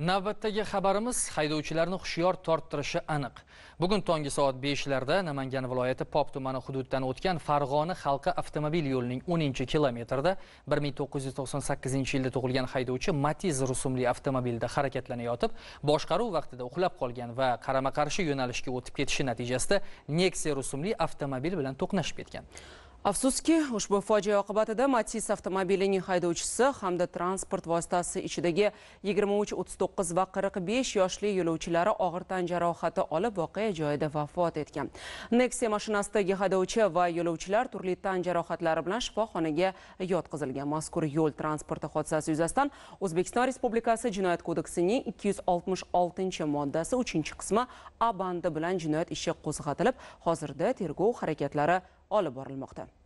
Navbatdagi xabarimiz haydovchilarni hushyor torttirishi aniq. Bugun tongi soat 5larda Namangan viloyati Pop tumani hududidan o'tgan Farg'ona xalqi avtomobil yo'lining 10-kilometrida 1998-yilda tug'ilgan haydovchi Matiz rusumli avtomobilda harakatlanayotib, boshqaruv vaqtida uxlab qolgan va qarama-qarshi yo'nalishga o'tib ketishi natijasida Nexia rusumli avtomobil bilan to'qnashib ketgan. afsuski ushbu fojia oqibatida matiz avtomobilining haydovchisi hamda transport vositasi ichidagi 23-39 va 45 yoshli yo'lovchilari og'ir tan jarohati olib voqea joyida vafot etgan nexia mashinasidagi haydovchi va yo'lovchilar turli tan jarohatlari bilan shifoxonaga yotqizilgan mazkur yo'l transporti hodisasi yuzasidan o'zbekiston respublikasi jinoyat kodeksining 266 moddasi 3 qismi a bandi bilan jinoyat ishi qo'zg'atilib hozirda tergov harakatlari olib borilmoqda